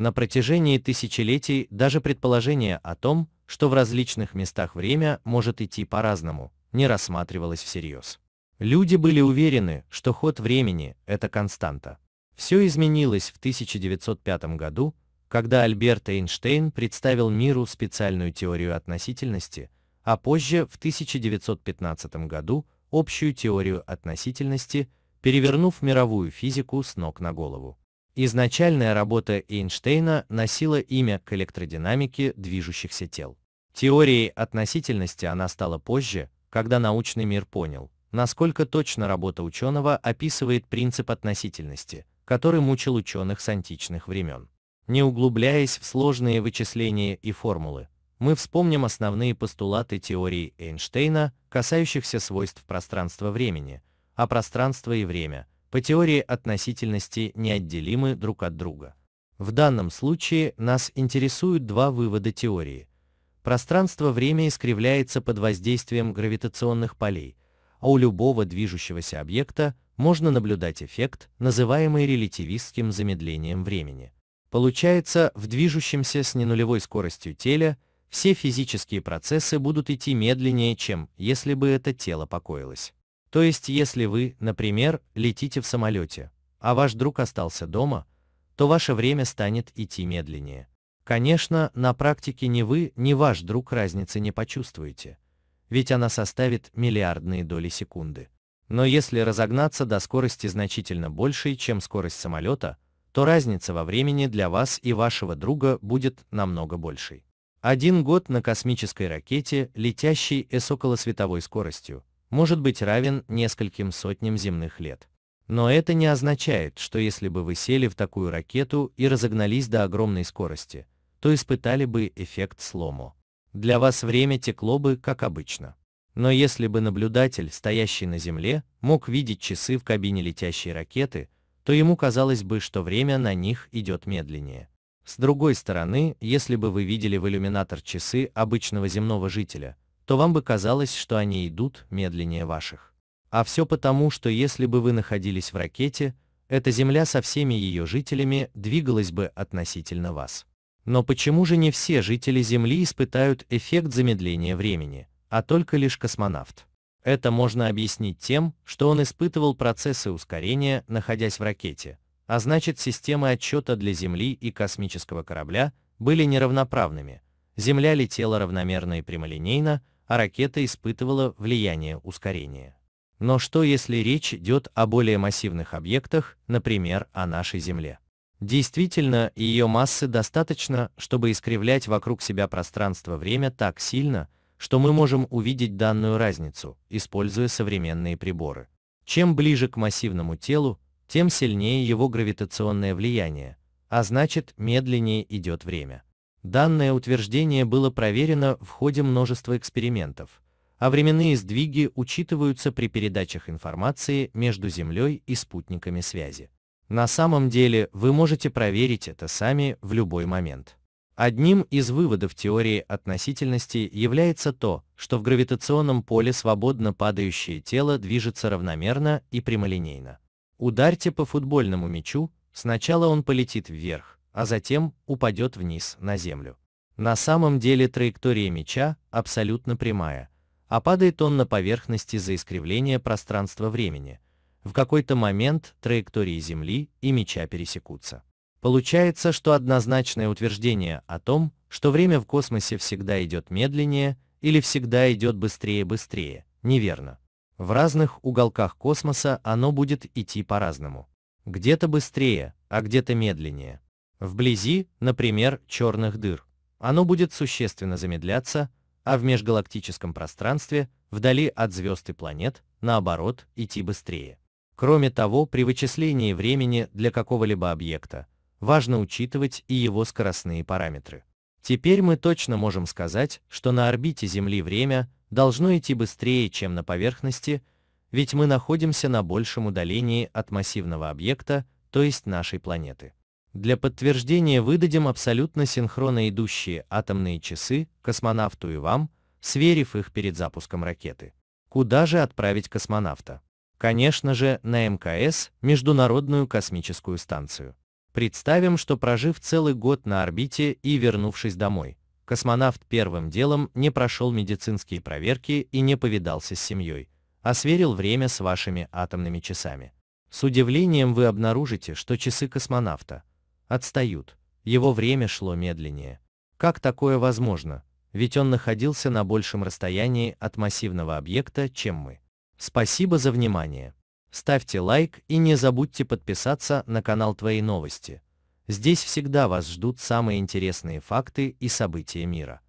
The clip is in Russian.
На протяжении тысячелетий даже предположение о том, что в различных местах время может идти по-разному, не рассматривалось всерьез. Люди были уверены, что ход времени – это константа. Все изменилось в 1905 году, когда Альберт Эйнштейн представил миру специальную теорию относительности, а позже в 1915 году общую теорию относительности, перевернув мировую физику с ног на голову. Изначальная работа Эйнштейна носила имя к электродинамике движущихся тел. Теорией относительности она стала позже, когда научный мир понял, насколько точно работа ученого описывает принцип относительности, который мучил ученых с античных времен. Не углубляясь в сложные вычисления и формулы, мы вспомним основные постулаты теории Эйнштейна, касающихся свойств пространства-времени, а пространство и время по теории относительности неотделимы друг от друга. В данном случае нас интересуют два вывода теории. Пространство-время искривляется под воздействием гравитационных полей, а у любого движущегося объекта можно наблюдать эффект, называемый релятивистским замедлением времени. Получается, в движущемся с ненулевой скоростью теле все физические процессы будут идти медленнее, чем если бы это тело покоилось. То есть, если вы, например, летите в самолете, а ваш друг остался дома, то ваше время станет идти медленнее. Конечно, на практике ни вы, ни ваш друг разницы не почувствуете, ведь она составит миллиардные доли секунды. Но если разогнаться до скорости значительно большей, чем скорость самолета, то разница во времени для вас и вашего друга будет намного большей. Один год на космической ракете, летящей с околосветовой скоростью, может быть равен нескольким сотням земных лет. Но это не означает, что если бы вы сели в такую ракету и разогнались до огромной скорости, то испытали бы эффект слому. Для вас время текло бы, как обычно. Но если бы наблюдатель, стоящий на Земле, мог видеть часы в кабине летящей ракеты, то ему казалось бы, что время на них идет медленнее. С другой стороны, если бы вы видели в иллюминатор часы обычного земного жителя, то вам бы казалось, что они идут медленнее ваших. А все потому, что если бы вы находились в ракете, эта Земля со всеми ее жителями двигалась бы относительно вас. Но почему же не все жители Земли испытают эффект замедления времени, а только лишь космонавт? Это можно объяснить тем, что он испытывал процессы ускорения, находясь в ракете, а значит системы отчета для Земли и космического корабля были неравноправными. Земля летела равномерно и прямолинейно, а ракета испытывала влияние ускорения. Но что если речь идет о более массивных объектах, например, о нашей Земле? Действительно, ее массы достаточно, чтобы искривлять вокруг себя пространство-время так сильно, что мы можем увидеть данную разницу, используя современные приборы. Чем ближе к массивному телу, тем сильнее его гравитационное влияние, а значит медленнее идет время. Данное утверждение было проверено в ходе множества экспериментов, а временные сдвиги учитываются при передачах информации между Землей и спутниками связи. На самом деле вы можете проверить это сами в любой момент. Одним из выводов теории относительности является то, что в гравитационном поле свободно падающее тело движется равномерно и прямолинейно. Ударьте по футбольному мячу, сначала он полетит вверх, а затем упадет вниз на землю. На самом деле траектория мяча абсолютно прямая, а падает он на поверхности за искривление пространства-времени. В какой-то момент траектории Земли и мяча пересекутся. Получается, что однозначное утверждение о том, что время в космосе всегда идет медленнее или всегда идет быстрее-быстрее, неверно. В разных уголках космоса оно будет идти по-разному. Где-то быстрее, а где-то медленнее. Вблизи, например, черных дыр, оно будет существенно замедляться, а в межгалактическом пространстве, вдали от звезд и планет, наоборот, идти быстрее. Кроме того, при вычислении времени для какого-либо объекта важно учитывать и его скоростные параметры. Теперь мы точно можем сказать, что на орбите Земли время должно идти быстрее, чем на поверхности, ведь мы находимся на большем удалении от массивного объекта, то есть нашей планеты. Для подтверждения выдадим абсолютно синхронно идущие атомные часы космонавту и вам, сверив их перед запуском ракеты. Куда же отправить космонавта? Конечно же, на МКС, Международную космическую станцию. Представим, что прожив целый год на орбите и вернувшись домой, космонавт первым делом не прошел медицинские проверки и не повидался с семьей, а сверил время с вашими атомными часами. С удивлением вы обнаружите, что часы космонавта – отстают. Его время шло медленнее. Как такое возможно? Ведь он находился на большем расстоянии от массивного объекта, чем мы. Спасибо за внимание. Ставьте лайк и не забудьте подписаться на канал Твои новости. Здесь всегда вас ждут самые интересные факты и события мира.